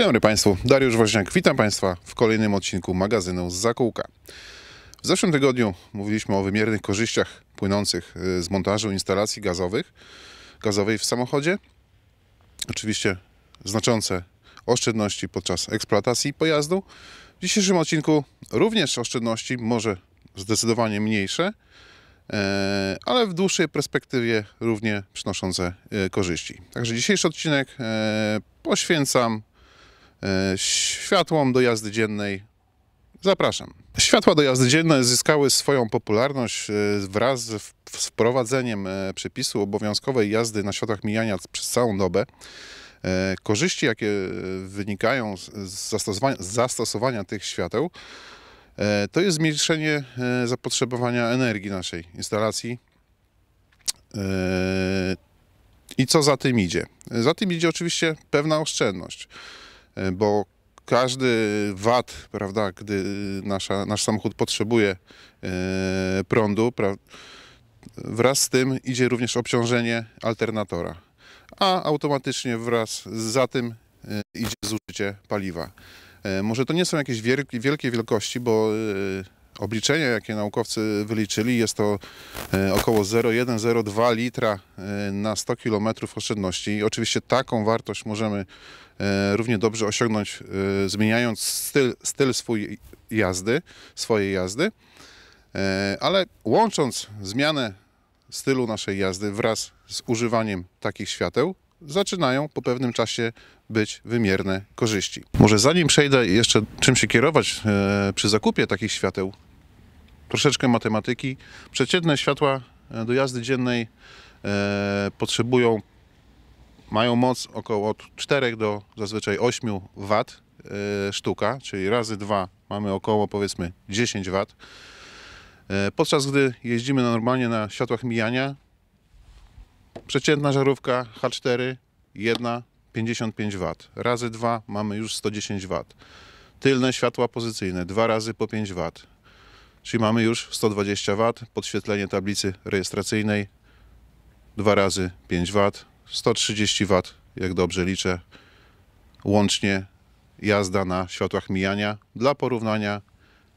Dzień dobry Państwu, Dariusz Woźniak, witam Państwa w kolejnym odcinku magazynu z Zakółka. W zeszłym tygodniu mówiliśmy o wymiernych korzyściach płynących y, z montażu instalacji gazowych, gazowej w samochodzie. Oczywiście znaczące oszczędności podczas eksploatacji pojazdu. W dzisiejszym odcinku również oszczędności, może zdecydowanie mniejsze, e, ale w dłuższej perspektywie równie przynoszące e, korzyści. Także dzisiejszy odcinek e, poświęcam E, światłom do jazdy dziennej Zapraszam. Światła do jazdy dziennej zyskały swoją popularność e, wraz z wprowadzeniem e, przepisu obowiązkowej jazdy na światłach mijania przez całą dobę. Korzyści, jakie wynikają z zastosowania, z zastosowania tych świateł, to jest zmniejszenie zapotrzebowania energii naszej instalacji. I co za tym idzie? Za tym idzie oczywiście pewna oszczędność. E, bo każdy wat, prawda, gdy nasza, nasz samochód potrzebuje e, prądu, pra, wraz z tym idzie również obciążenie alternatora, a automatycznie wraz za tym e, idzie zużycie paliwa. Może to nie są jakieś wielkie, wielkie wielkości, bo obliczenia, jakie naukowcy wyliczyli, jest to około 0,1-0,2 litra na 100 km oszczędności. Oczywiście taką wartość możemy E, równie dobrze osiągnąć, e, zmieniając styl, styl swój jazdy, swojej jazdy, e, ale łącząc zmianę stylu naszej jazdy wraz z używaniem takich świateł, zaczynają po pewnym czasie być wymierne korzyści. Może zanim przejdę jeszcze czym się kierować przy zakupie takich świateł, troszeczkę matematyki. Przeciętne światła do jazdy dziennej potrzebują mają moc około od 4 do zazwyczaj 8 W e, sztuka, czyli razy 2 mamy około powiedzmy 10 W. E, podczas gdy jeździmy normalnie na światłach mijania, przeciętna żarówka H4 1 55 W. Razy 2 mamy już 110 W. Tylne światła pozycyjne 2 razy po 5 W. Czyli mamy już 120 W, podświetlenie tablicy rejestracyjnej 2 razy 5 W, 130 W, jak dobrze liczę, łącznie jazda na światłach mijania. Dla porównania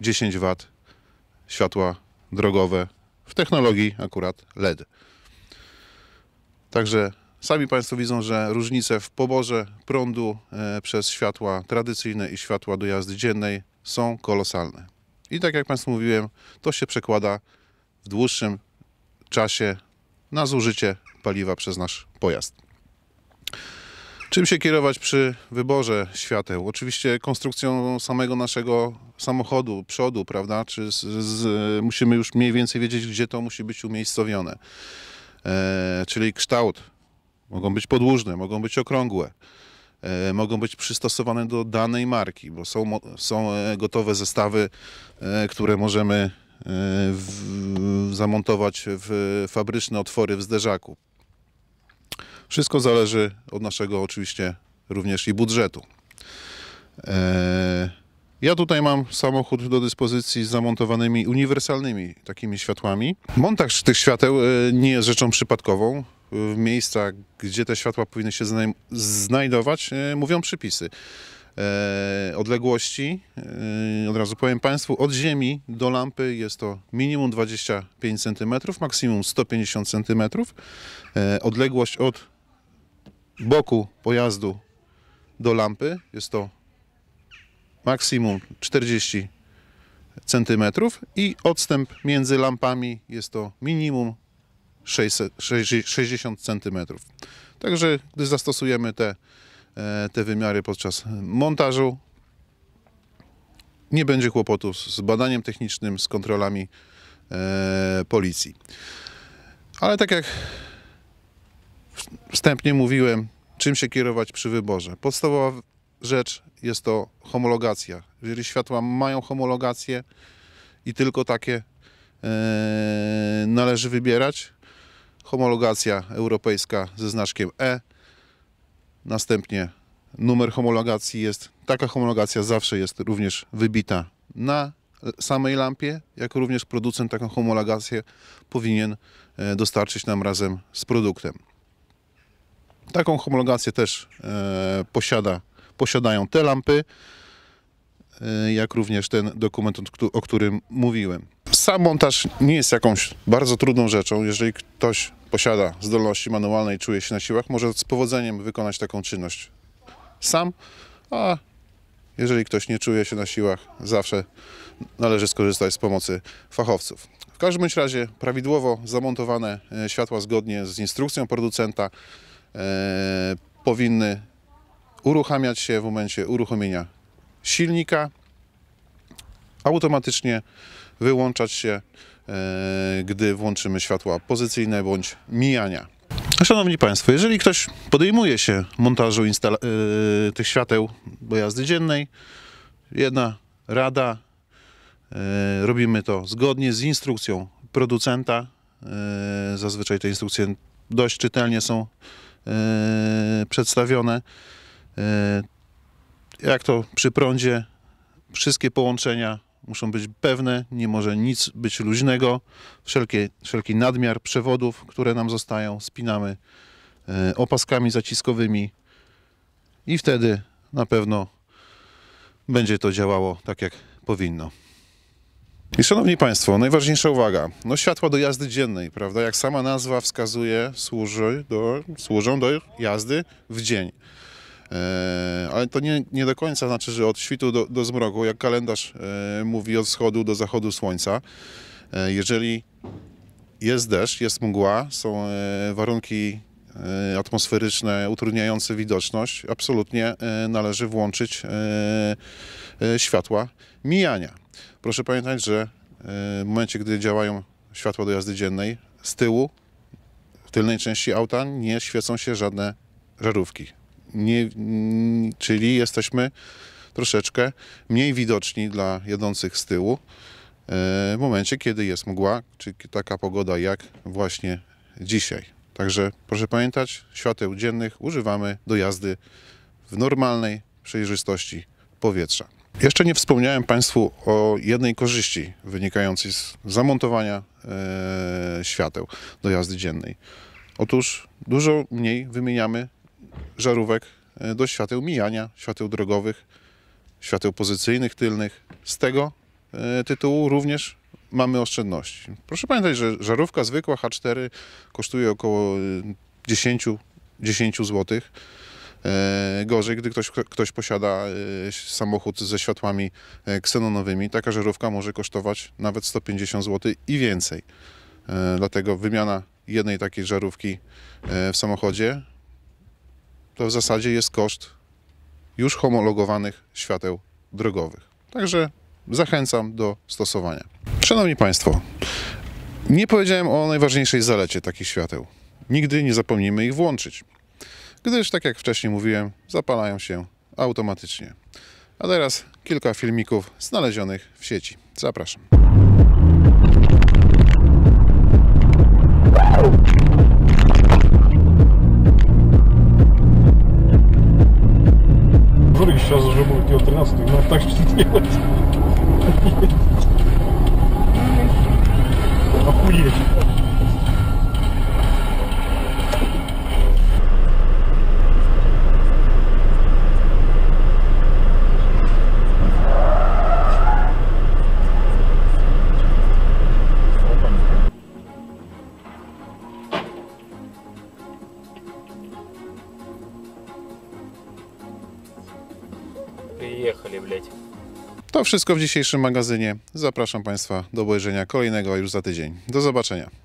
10 W światła drogowe w technologii akurat LED. Także sami Państwo widzą, że różnice w poborze prądu e, przez światła tradycyjne i światła do jazdy dziennej są kolosalne. I tak jak Państwu mówiłem, to się przekłada w dłuższym czasie na zużycie paliwa przez nasz pojazd. Czym się kierować przy wyborze świateł? Oczywiście konstrukcją samego naszego samochodu, przodu, prawda? Czy z, z, musimy już mniej więcej wiedzieć, gdzie to musi być umiejscowione. E, czyli kształt. Mogą być podłużne, mogą być okrągłe. E, mogą być przystosowane do danej marki, bo są, są e, gotowe zestawy, e, które możemy e, w, zamontować w fabryczne otwory w zderzaku. Wszystko zależy od naszego oczywiście również i budżetu. E, ja tutaj mam samochód do dyspozycji z zamontowanymi uniwersalnymi takimi światłami. Montaż tych świateł e, nie jest rzeczą przypadkową. W miejscach gdzie te światła powinny się znajdować, e, mówią przypisy. Odległości, od razu powiem Państwu, od ziemi do lampy jest to minimum 25 cm, maksimum 150 cm. Odległość od boku pojazdu do lampy jest to maksimum 40 cm i odstęp między lampami jest to minimum 600, 60 cm. Także gdy zastosujemy te, e, te wymiary podczas montażu, nie będzie kłopotów z badaniem technicznym, z kontrolami e, policji. Ale tak jak wstępnie mówiłem, czym się kierować przy wyborze. Podstawowa rzecz jest to homologacja. Jeżeli światła mają homologację i tylko takie e, należy wybierać, homologacja europejska ze znaczkiem E, następnie numer homologacji jest, taka homologacja zawsze jest również wybita na samej lampie, jak również producent taką homologację powinien e, dostarczyć nam razem z produktem. Taką homologację też e, posiada, posiadają te lampy, e, jak również ten dokument, o którym mówiłem. Sam montaż nie jest jakąś bardzo trudną rzeczą. Jeżeli ktoś posiada zdolności manualne i czuje się na siłach, może z powodzeniem wykonać taką czynność sam, a jeżeli ktoś nie czuje się na siłach, zawsze należy skorzystać z pomocy fachowców. W każdym razie prawidłowo zamontowane e, światła zgodnie z instrukcją producenta E, powinny uruchamiać się w momencie uruchomienia silnika, automatycznie wyłączać się, e, gdy włączymy światła pozycyjne bądź mijania. Szanowni Państwo, jeżeli ktoś podejmuje się montażu e, tych świateł do jazdy dziennej, jedna rada, robimy to zgodnie z instrukcją producenta. Zazwyczaj te instrukcje dość czytelnie są E, przedstawione. E, jak to przy prądzie, wszystkie połączenia muszą być pewne, nie może nic być luźnego. Wszelkie, wszelki nadmiar przewodów, które nam zostają, spinamy e, opaskami zaciskowymi i wtedy na pewno będzie to działało tak, jak powinno. I szanowni Państwo, najważniejsza uwaga. No światła do jazdy dziennej, prawda? Jak sama nazwa wskazuje, służy do, służą do jazdy w dzień. Eee, ale to nie, nie do końca znaczy, że od świtu do, do zmroku, jak kalendarz e, mówi, od wschodu do zachodu słońca. E, jeżeli jest deszcz, jest mgła, są e, warunki e, atmosferyczne utrudniające widoczność, absolutnie e, należy włączyć e, światła mijania. Proszę pamiętać, że e, w momencie, gdy działają światła do jazdy dziennej, z tyłu, w tylnej części auta nie świecą się żadne żarówki. Nie, czyli jesteśmy troszeczkę mniej widoczni dla jadących z tyłu e, w momencie, kiedy jest mgła, czy taka pogoda jak właśnie dzisiaj. Także proszę pamiętać, świateł dziennych używamy do jazdy w normalnej przejrzystości powietrza. Jeszcze nie wspomniałem Państwu o jednej korzyści wynikającej z zamontowania e, świateł do jazdy dziennej. Otóż dużo mniej wymieniamy żarówek e, do świateł mijania, świateł drogowych, świateł pozycyjnych, tylnych. Z tego e, tytułu również mamy oszczędności. Proszę pamiętać, że żarówka zwykła H4 kosztuje około 10, e, 10 złotych E, gorzej, gdy ktoś, ktoś posiada e, samochód ze światłami e, ksenonowymi, taka żarówka może kosztować nawet 150 zł i więcej. Dlatego wymiana jednej takiej żarówki w samochodzie to w zasadzie jest koszt już homologowanych świateł drogowych. Także zachęcam do stosowania. Szanowni Państwo, nie powiedziałem o najważniejszej zalecie takich świateł. Nigdy nie zapomnijmy ich włączyć gdyż, tak jak wcześniej mówiłem, zapalają się automatycznie. A teraz kilka filmików znalezionych w sieci. Zapraszam. Который сейчас уже будет делать 13, но так что делать. Охуеть. To wszystko w dzisiejszym magazynie. Zapraszam Państwa do obejrzenia kolejnego już za tydzień. Do zobaczenia.